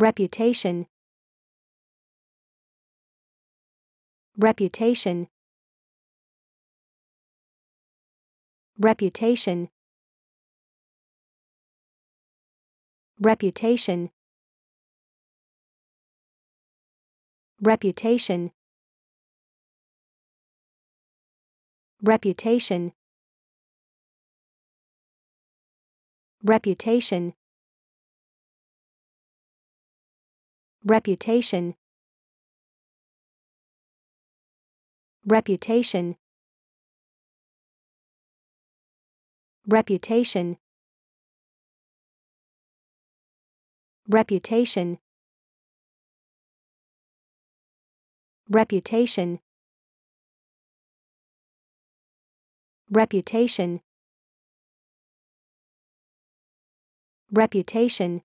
reputation reputation reputation reputation reputation reputation reputation reputation reputation reputation reputation reputation reputation reputation